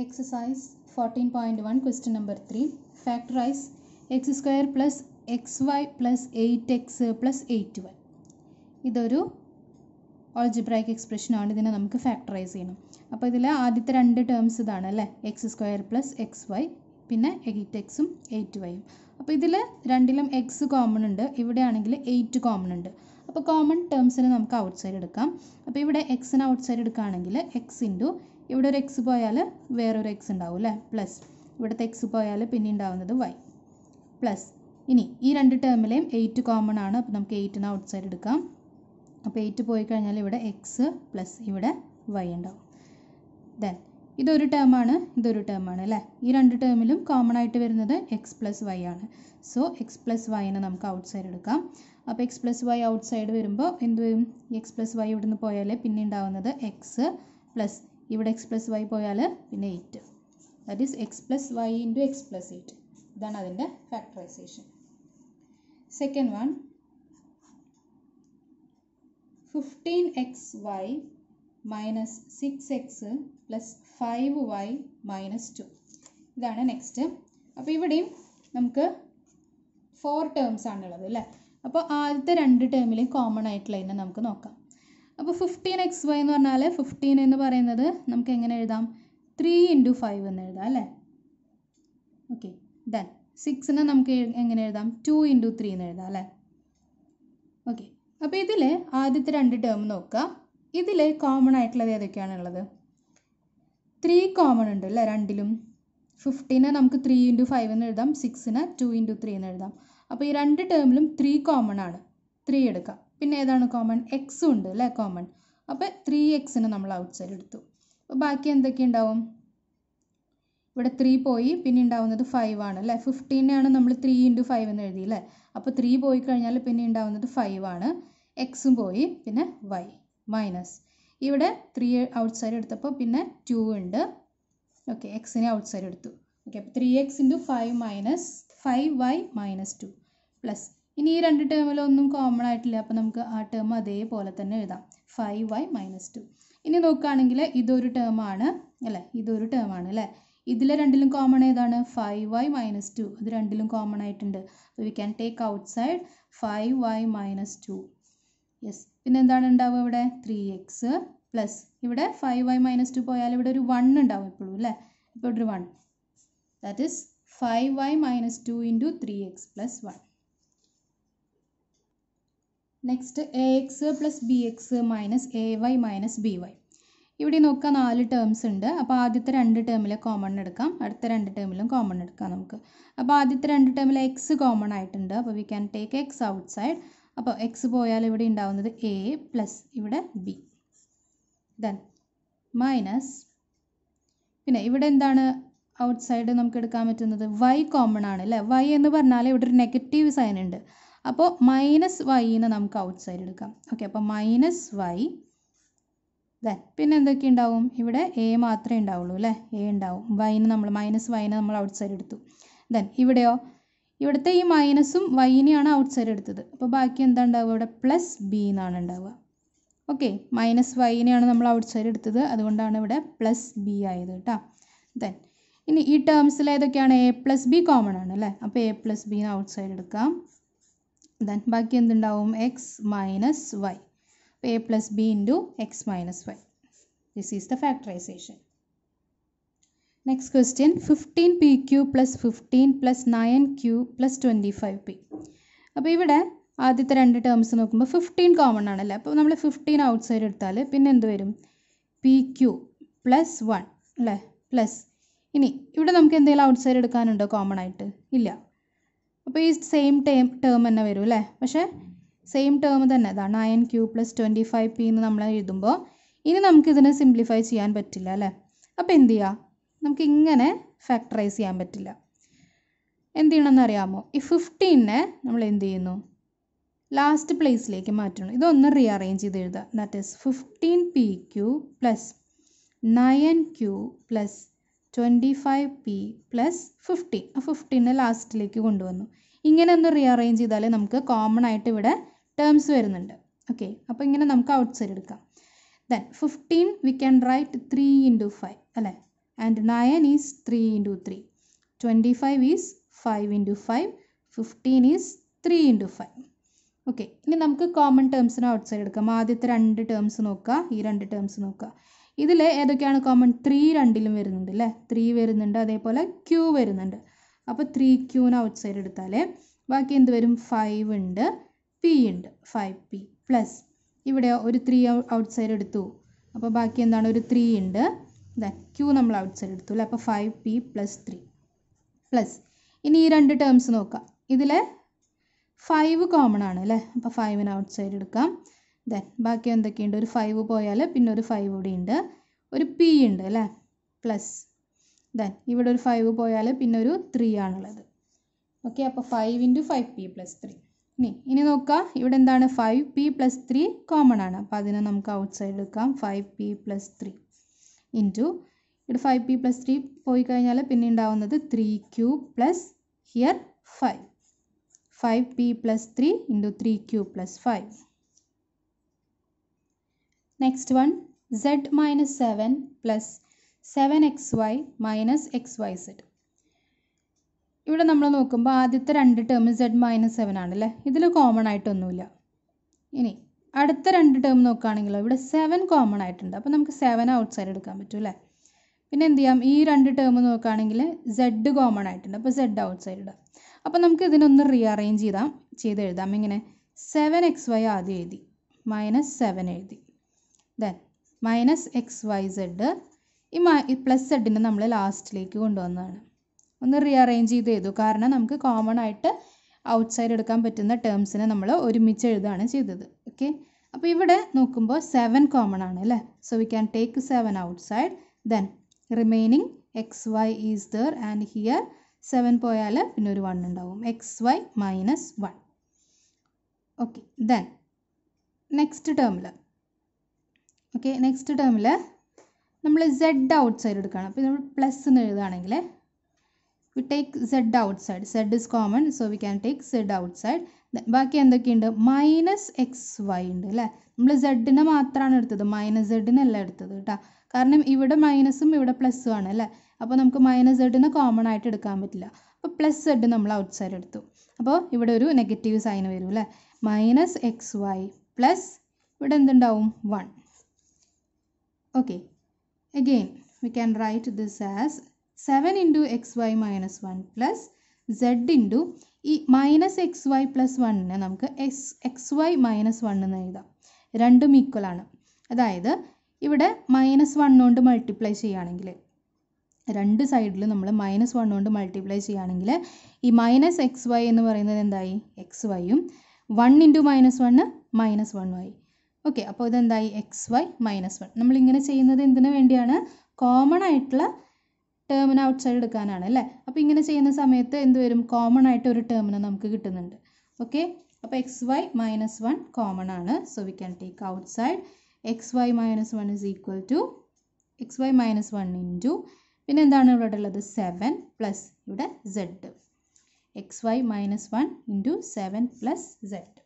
Exercise 14.1 question number 3. Factorize x square plus xy plus 8x plus 8y. ഇതൊരു algebraic എക്സ്പ്രഷനാണ് ഇതിനെ നമുക്ക് factorise ചെയ്യണം അപ്പോൾ ഇതിൽ ആദ്യത്തെ രണ്ട് ടേംസ് ഇതാണ് അല്ലേ x square plus x y പിന്നെ എയ്റ്റ് എക്സും എയ്റ്റ് വൈയും അപ്പോൾ ഇതിൽ രണ്ടിലും എക്സ് കോമൺ ഉണ്ട് ഇവിടെയാണെങ്കിൽ എയ്റ്റ് കോമൺ ഉണ്ട് അപ്പോൾ കോമൺ ടേംസിന് നമുക്ക് ഔട്ട് സൈഡ് എടുക്കാം അപ്പോൾ ഇവിടെ എക്സിന് ഔട്ട് സൈഡ് എടുക്കുകയാണെങ്കിൽ എക്സ് ഇൻറ്റു ഇവിടെ ഒരു എക്സ് പോയാൽ വേറൊരു എക്സ് ഉണ്ടാവും അല്ലേ പ്ലസ് ഇവിടുത്തെ എക്സ് പോയാൽ പിന്നെ ഉണ്ടാവുന്നത് വൈ പ്ലസ് ഇനി ഈ രണ്ട് ടേമിലെയും എയ്റ്റ് കോമൺ ആണ് അപ്പോൾ നമുക്ക് എയ്റ്റിന് ഔട്ട് സൈഡ് എടുക്കാം അപ്പോൾ എയ്റ്റ് പോയി കഴിഞ്ഞാൽ ഇവിടെ എക്സ് പ്ലസ് ഇവിടെ വൈ ഉണ്ടാവും ദെൻ ഇതൊരു ടേമാണ് ഇതൊരു ടേമാണ് അല്ലേ ഈ രണ്ട് ടേമിലും കോമൺ ആയിട്ട് വരുന്നത് എക്സ് പ്ലസ് വൈ ആണ് സോ എക്സ് പ്ലസ് വൈനെ നമുക്ക് ഔട്ട് സൈഡ് എടുക്കാം അപ്പോൾ x plus y outside വരുമ്പോൾ എന്ത് വരും എക്സ് പ്ലസ് വൈ ഇവിടുന്ന് പോയാലേ പിന്നെ ഉണ്ടാവുന്നത് എക്സ് പ്ലസ് ഇവിടെ എക്സ് പ്ലസ് വൈ പോയാൽ പിന്നെ eight that is x plus y into x plus eight ഇതാണ് അതിൻ്റെ factorisation second one fifteen x y minus six x plus five y minus two ഇതാണ് നെക്സ്റ്റ് അപ്പോൾ ഇവിടെയും നമുക്ക് ഫോർ ടേംസ് ആണുള്ളത് അല്ലേ അപ്പോൾ ആദ്യത്തെ രണ്ട് ടേമിൽ കോമൺ ആയിട്ടുള്ള തന്നെ നമുക്ക് നോക്കാം അപ്പോൾ ഫിഫ്റ്റീൻ എക്സ് വൈ എന്ന് പറഞ്ഞാൽ ഫിഫ്റ്റീൻ എന്ന് പറയുന്നത് നമുക്ക് എങ്ങനെ എഴുതാം ത്രീ ഇൻറ്റു ഫൈവ് എന്ന് എഴുതാം അല്ലേ ഓക്കെ ദെൻ സിക്സിനെ നമുക്ക് എങ്ങനെ എഴുതാം ടു ഇൻറ്റു ത്രീ എന്ന് എഴുതാം അല്ലേ ഓക്കെ അപ്പോൾ ഇതിൽ ആദ്യത്തെ രണ്ട് ടേം നോക്കുക ഇതിൽ കോമൺ ആയിട്ടുള്ളത് ഏതൊക്കെയാണുള്ളത് ത്രീ കോമൺ ഉണ്ട് അല്ലേ രണ്ടിലും ഫിഫ്റ്റീനെ നമുക്ക് ത്രീ ഇൻറ്റു ഫൈവ് എന്ന് എഴുതാം സിക്സിന് ടു ഇൻറ്റു ത്രീ എന്ന് എഴുതാം അപ്പോൾ ഈ രണ്ട് ടേമിലും ത്രീ കോമൺ ആണ് ത്രീ എടുക്കാം പിന്നെ ഏതാണ് കോമൺ എക്സും ഉണ്ട് അല്ലേ കോമൺ അപ്പോൾ ത്രീ എക്സിന് നമ്മൾ ഔട്ട് സൈഡ് എടുത്തു അപ്പോൾ ബാക്കി എന്തൊക്കെ ഉണ്ടാവും ഇവിടെ ത്രീ പോയി പിന്നെ ഉണ്ടാവുന്നത് ഫൈവ് ആണ് അല്ലേ ഫിഫ്റ്റീനാണ് നമ്മൾ ത്രീ ഇൻറ്റു ഫൈവ് എന്ന് എഴുതി അല്ലേ അപ്പോൾ ത്രീ പോയി കഴിഞ്ഞാൽ പിന്നെ ഉണ്ടാവുന്നത് ഫൈവ് ആണ് എക്സും പോയി പിന്നെ വൈ മൈനസ് ഇവിടെ ത്രീ ഔട്ട് സൈഡ് എടുത്തപ്പോൾ പിന്നെ ടു ഉണ്ട് ഓക്കെ എക്സിനെ ഔട്ട് സൈഡ് എടുത്തു ഓക്കെ അപ്പോൾ three x into five minus five y minus two plus ഇനി ഈ രണ്ട് ടേമിലൊന്നും കോമൺ ആയിട്ടില്ല അപ്പോൾ നമുക്ക് ആ ടേം അതേപോലെ തന്നെ എഴുതാം ഫൈവ് വൈ മൈനസ് ടു ഇനി നോക്കുകയാണെങ്കിൽ ഇതൊരു ടേമാണ് അല്ലേ ഇതൊരു ടേമാണ് അല്ലേ ഇതിലെ രണ്ടിലും കോമൺ ഏതാണ് ഫൈവ് വൈ മൈനസ് ടു ഇത് രണ്ടിലും കോമൺ ആയിട്ടുണ്ട് അപ്പോൾ we can take outside five y minus two yes പിന്നെ എന്താണ് ഉണ്ടാവുക ഇവിടെ ത്രീ എക്സ് പ്ലസ് ഇവിടെ ഫൈവ് വൈ മൈനസ് ടു പോയാൽ ഇവിടെ ഒരു വൺ ഉണ്ടാവും എപ്പോഴും അല്ലേ ഇപ്പോൾ ഒരു one that is five y minus two into three x plus one next a x plus b x minus a y minus b y ഇവിടെ നോക്കുക നാല് ടേംസ് ഉണ്ട് അപ്പോൾ ആദ്യത്തെ രണ്ട് ടേമിലെ കോമൺ എടുക്കാം അടുത്ത രണ്ട് ടേമിലും കോമൺ എടുക്കാം നമുക്ക് അപ്പോൾ ആദ്യത്തെ രണ്ട് ടേമിൽ എക്സ് കോമൺ ആയിട്ടുണ്ട് അപ്പോൾ we can take x outside അപ്പോൾ എക്സ് പോയാൽ ഇവിടെ ഉണ്ടാവുന്നത് എ പ്ലസ് ഇവിടെ ബി ദെൻ മൈനസ് പിന്നെ ഇവിടെ എന്താണ് ഔട്ട് സൈഡ് നമുക്ക് എടുക്കാൻ പറ്റുന്നത് വൈ കോമൺ ആണ് അല്ലേ വൈ എന്ന് പറഞ്ഞാൽ ഇവിടെ ഒരു നെഗറ്റീവ് സൈൻ ഉണ്ട് അപ്പോൾ മൈനസ് വൈന്ന് നമുക്ക് ഔട്ട് സൈഡ് എടുക്കാം ഓക്കെ അപ്പോൾ മൈനസ് വൈ ദെൻ പിന്നെ എന്തൊക്കെ ഉണ്ടാവും ഇവിടെ എ മാത്രമേ ഉണ്ടാവുള്ളൂ അല്ലേ എ ഉണ്ടാവും വൈന് നമ്മൾ മൈനസ് വൈനെ നമ്മൾ ഔട്ട് സൈഡ് എടുത്തു ദെൻ ഇവിടെയോ ഇവിടുത്തെ ഈ മൈനസും വൈനെയാണ് ഔട്ട് സൈഡ് എടുത്തത് അപ്പോൾ ബാക്കി എന്താ ഉണ്ടാവുക ഇവിടെ പ്ലസ് ബി എന്നാണ് ഉണ്ടാവുക ഓക്കെ മൈനസ് വൈനെയാണ് നമ്മൾ ഔട്ട് സൈഡ് എടുത്തത് അതുകൊണ്ടാണ് ഇവിടെ പ്ലസ് ബി ആയത് കേട്ടോ ദെൻ ഇനി ഈ ടേംസിൽ ഏതൊക്കെയാണ് എ പ്ലസ് ബി കോമൺ ആണ് അല്ലേ അപ്പോൾ എ പ്ലസ് ബിന്ന് ഔട്ട് സൈഡ് എടുക്കാം ദൻ ബാക്കി എന്തുണ്ടാവും x minus y a plus b into x minus y this is the factorisation next question fifteen p q plus fifteen plus nine q plus twenty five p അപ്പോൾ ഇവിടെ ആദ്യത്തെ രണ്ട് terms നോക്കുമ്പോൾ fifteen common ആണല്ലേ അപ്പോൾ നമ്മൾ fifteen out side എടുത്താൽ പിന്നെ എന്ത് വരും പി ക്യു പ്ലസ് വൺ അല്ലേ പ്ലസ് ഇനി ഇവിടെ നമുക്ക് എന്തെങ്കിലും ഔട്ട് സൈഡ് എടുക്കാനുണ്ടോ കോമൺ ആയിട്ട് ഇല്ല അപ്പോൾ ഈ സെയിം ടേം ടേം തന്നെ വരും അല്ലേ പക്ഷേ സെയിം ടേം തന്നെ ഇതാ nine q plus twenty five p എന്ന് നമ്മൾ എഴുതുമ്പോൾ ഇനി നമുക്കിതിനെ സിംപ്ലിഫൈ ചെയ്യാൻ പറ്റില്ല അല്ലേ അപ്പോൾ എന്ത് ചെയ്യുക നമുക്കിങ്ങനെ ഫാക്ടറൈസ് ചെയ്യാൻ പറ്റില്ല എന്ത് ചെയ്യണമെന്ന് അറിയാമോ ഈ ഫിഫ്റ്റീനെ നമ്മൾ എന്ത് ചെയ്യുന്നു ലാസ്റ്റ് പ്ലേസിലേക്ക് മാറ്റണം ഇതൊന്ന് റീഅറേഞ്ച് ചെയ്ത് എഴുതുക that is fifteen p q plus nine q plus twenty five p plus fifteen ആ ഫിഫ്റ്റീനെ ലാസ്റ്റിലേക്ക് കൊണ്ടുവന്നു ഇങ്ങനെ ഒന്ന് റീഅറേഞ്ച് ചെയ്താലേ നമുക്ക് കോമൺ ആയിട്ട് ഇവിടെ ടേംസ് വരുന്നുണ്ട് ഓക്കെ അപ്പോൾ ഇങ്ങനെ നമുക്ക് ഔട്ട് സൈഡ് എടുക്കാം then fifteen we can write three into five അല്ലേ and nine is three into three twenty five is five into five fifteen is three into five okay ഇനി നമുക്ക് കോമൺ ടേംസിന് ഔട്ട് സൈഡ് എടുക്കാം ആദ്യത്തെ രണ്ട് terms നോക്കുക ഈ രണ്ട് ടേംസ് നോക്കുക ഇതിൽ ഏതൊക്കെയാണ് കോമൺ ത്രീ രണ്ടിലും വരുന്നുണ്ട് അല്ലേ ത്രീ വരുന്നുണ്ട് അതേപോലെ ക്യൂ വരുന്നുണ്ട് അപ്പോൾ ത്രീ ക്യൂന് ഔട്ട് സൈഡ് എടുത്താൽ ബാക്കി എന്ത് വരും ഫൈവ് ഉണ്ട് പി ഉണ്ട് ഫൈവ് പി പ്ലസ് ഇവിടെ ഒരു ത്രീ ഔട്ട് സൈഡ് എടുത്തു അപ്പോൾ ബാക്കി എന്താണ് ഒരു ത്രീ ഉണ്ട് ക്യൂ നമ്മൾ ഔട്ട് സൈഡ് എടുത്തു അല്ലേ അപ്പോൾ five p plus three plus ഇനി ഈ രണ്ട് ടേംസ് നോക്കാം ഇതിൽ ഫൈവ് കോമൺ ആണ് അല്ലേ അപ്പോൾ ഫൈവിന് ഔട്ട് സൈഡ് എടുക്കാം ദെൻ ബാക്കി എന്തൊക്കെയുണ്ട് ഒരു ഫൈവ് പോയാൽ പിന്നെ ഒരു ഫൈവ് കൂടി ഉണ്ട് ഒരു പി ഉണ്ട് അല്ലേ പ്ലസ് ദെൻ ഇവിടെ ഒരു ഫൈവ് പോയാൽ പിന്നെ ഒരു ത്രീ ആണുള്ളത് ഓക്കെ അപ്പോൾ five into five p plus three ഇനി ഇനി നോക്കാം ഇവിടെ എന്താണ് five p plus three common ആണ് അപ്പോൾ അതിനെ നമുക്ക് ഔട്ട് സൈഡ് എടുക്കാം five p plus three into ഇവിടെ ഫൈവ് പി പ്ലസ് ത്രീ പോയി കഴിഞ്ഞാൽ പിന്നെ ഉണ്ടാവുന്നത് three q plus here five five p plus three into three q plus five next one z minus seven plus seven x y minus x y z ഇവിടെ നമ്മൾ നോക്കുമ്പോൾ ആദ്യത്തെ രണ്ട് term Z minus seven ആണല്ലേ ഇതിൽ common ആയിട്ടൊന്നുമില്ല ഇനി അടുത്ത രണ്ട് ടേം നോക്കുകയാണെങ്കിലോ ഇവിടെ സെവൻ കോമൺ ആയിട്ടുണ്ട് അപ്പോൾ നമുക്ക് സെവൻ ഔട്ട് സൈഡ് എടുക്കാൻ പറ്റും അല്ലേ പിന്നെ എന്ത് ചെയ്യാം ഈ രണ്ട് ടേം നോക്കുകയാണെങ്കിൽ സെഡ് കോമൺ ആയിട്ടുണ്ട് അപ്പോൾ സെഡ് ഔട്ട് സൈഡ് ഇടാം അപ്പോൾ നമുക്ക് ഇതിനൊന്ന് റീഅറേഞ്ച് ചെയ്താം ചെയ്ത് എഴുതാം ഇങ്ങനെ സെവൻ എക്സ് വൈ ആദ്യം എഴുതി മൈനസ് സെവൻ എഴുതി then minus x y z ഈ മൈ പ്ലസ് സെഡിനെ നമ്മൾ ലാസ്റ്റിലേക്ക് കൊണ്ടുവന്നതാണ് ഒന്ന് റീഅറേഞ്ച് ചെയ്ത് ചെയ്തു കാരണം നമുക്ക് കോമൺ ആയിട്ട് ഔട്ട് സൈഡ് എടുക്കാൻ പറ്റുന്ന ടേംസിനെ നമ്മൾ ഒരുമിച്ച് എഴുതുകയാണ് ചെയ്തത് ഓക്കെ അപ്പോൾ ഇവിടെ നോക്കുമ്പോൾ സെവൻ കോമൺ ആണ് അല്ലേ so we can take seven outside then remaining x y is there and here seven പോയാൽ പിന്നെ ഒരു വൺ ഉണ്ടാവും x y minus one okay then next ടേമിൽ ഓക്കെ നെക്സ്റ്റ് ടേമിൽ നമ്മൾ സെഡ് ഔട്ട് സൈഡ് എടുക്കണം അപ്പോൾ നമ്മൾ പ്ലസ് എന്ന് എഴുതുകയാണെങ്കിൽ we take z outside z is common so we can take z outside ബാക്കി എന്തൊക്കെയുണ്ട് മൈനസ് എക്സ് വൈ ഉണ്ട് അല്ലേ നമ്മൾ സെഡിനെ മാത്രമാണ് എടുത്തത് മൈനസ് സെഡിനല്ല എടുത്തത് കേട്ടോ കാരണം ഇവിടെ മൈനസും ഇവിടെ പ്ലസ്സും ആണ് അല്ലേ അപ്പോൾ നമുക്ക് മൈനസ് സെഡിനെ കോമൺ ആയിട്ട് എടുക്കാൻ പറ്റില്ല അപ്പോൾ പ്ലസ് സെഡ് നമ്മൾ ഔട്ട് സൈഡ് എടുത്തു അപ്പോൾ ഇവിടെ ഒരു നെഗറ്റീവ് സൈൻ വരും അല്ലേ മൈനസ് എക്സ് വൈ പ്ലസ് ഇവിടെ എന്തുണ്ടാവും one okay Again, we can write this as 7 into xy minus 1 plus z into ഈ മൈനസ് എക്സ് വൈ പ്ലസ് വണ്ണിനെ നമുക്ക് x x y minus one എന്ന് എഴുതാം രണ്ടും ഈക്വൽ ആണ് അതായത് ഇവിടെ മൈനസ് വൺ കൊണ്ട് മൾട്ടിപ്ലൈ ചെയ്യുകയാണെങ്കിൽ രണ്ട് സൈഡിലും നമ്മൾ മൈനസ് വൺ കൊണ്ട് മൾട്ടിപ്ലൈ ചെയ്യുകയാണെങ്കിൽ ഈ മൈനസ് എക്സ് വൈ എന്ന് പറയുന്നത് എന്തായി എക്സ് വൈയും one into minus one minus വണ്ണുമായി ഓക്കെ അപ്പോൾ ഇതെന്തായി എക്സ് വൈ മൈനസ് വൺ നമ്മളിങ്ങനെ ചെയ്യുന്നത് എന്തിനു വേണ്ടിയാണ് കോമൺ ആയിട്ടുള്ള ടേമിന് ഔട്ട് സൈഡ് എടുക്കാനാണ് അല്ലേ അപ്പോൾ ഇങ്ങനെ ചെയ്യുന്ന സമയത്ത് എന്ത് വരും കോമൺ ആയിട്ട് ഒരു ടേമിന് നമുക്ക് കിട്ടുന്നുണ്ട് ഓക്കെ അപ്പോൾ x y minus one common ആണ് so we can take outside x y minus one is equal to x y minus one into പിന്നെ എന്താണ് ഇവിടെ ഉള്ളത് സെവൻ പ്ലസ് ഇവിടെ z x y minus one into seven plus Z